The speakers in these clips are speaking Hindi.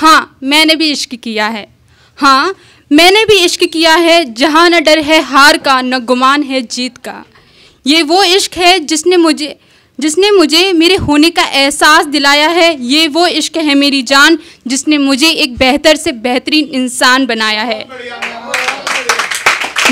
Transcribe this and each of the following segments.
हाँ मैंने भी इश्क किया है हाँ मैंने भी इश्क किया है जहाँ न डर है हार का न गुमान है जीत का ये वो इश्क है जिसने मुझे जिसने मुझे मेरे होने का एहसास दिलाया है ये वो इश्क है मेरी जान जिसने मुझे एक बेहतर से बेहतरीन इंसान बनाया है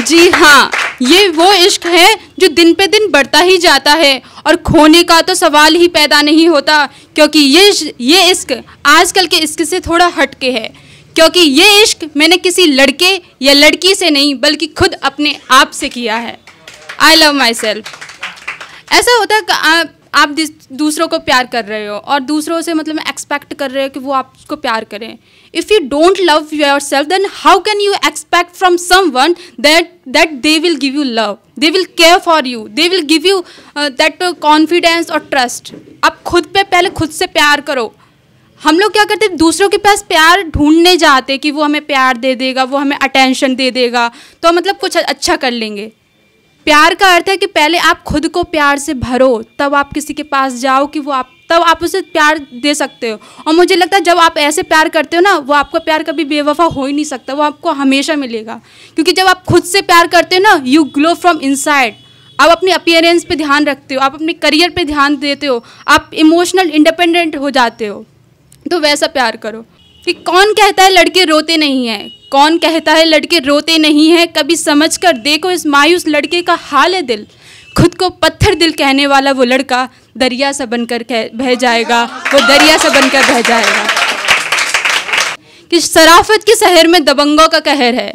जी हाँ ये वो इश्क है जो दिन पे दिन बढ़ता ही जाता है और खोने का तो सवाल ही पैदा नहीं होता क्योंकि ये ये इश्क आजकल के इश्क से थोड़ा हटके है क्योंकि ये इश्क मैंने किसी लड़के या लड़की से नहीं बल्कि खुद अपने आप से किया है आई लव माई सेल्फ ऐसा होता आप दूसरों को प्यार कर रहे हो और दूसरों से मतलब एक्सपेक्ट कर रहे हो कि वो आपको प्यार करें if you don't love yourself then how can you expect from someone that that they will give you love they will care for you they will give you that confidence और ट्रस्ट आप खुद पे पहले खुद से प्यार करो हम लोग क्या करते हैं दूसरों के पास प्यार ढूंढने जाते कि वो हमें प्यार दे देगा वो हमें अटेंशन दे देगा तो मतलब कुछ अच्छा कर लेंगे प्यार का अर्थ है कि पहले आप खुद को प्यार से भरो तब आप किसी के पास जाओ कि वो आप तब आप उसे प्यार दे सकते हो और मुझे लगता है जब आप ऐसे प्यार करते हो ना वो आपका प्यार कभी बेवफा हो ही नहीं सकता वो आपको हमेशा मिलेगा क्योंकि जब आप खुद से प्यार करते हो ना यू ग्लो फ्रॉम इनसाइड आप अपने अपियरेंस पे ध्यान रखते हो आप अपने करियर पे ध्यान देते हो आप इमोशनल इंडिपेंडेंट हो जाते हो तो वैसा प्यार करो कि कौन कहता है लड़के रोते नहीं हैं कौन कहता है लड़के रोते नहीं हैं कभी समझ कर देखो इस मायूस लड़के का हाल है दिल खुद को पत्थर दिल कहने वाला वो लड़का दरिया सा बनकर बह जाएगा वो दरिया सा बनकर बह जाएगा कि सराफ़त के शहर में दबंगों का कहर है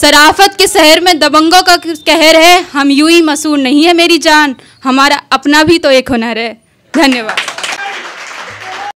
सराफ़त के शहर में दबंगों का कहर है हम यूं ही मसूर नहीं है मेरी जान हमारा अपना भी तो एक हुनर है धन्यवाद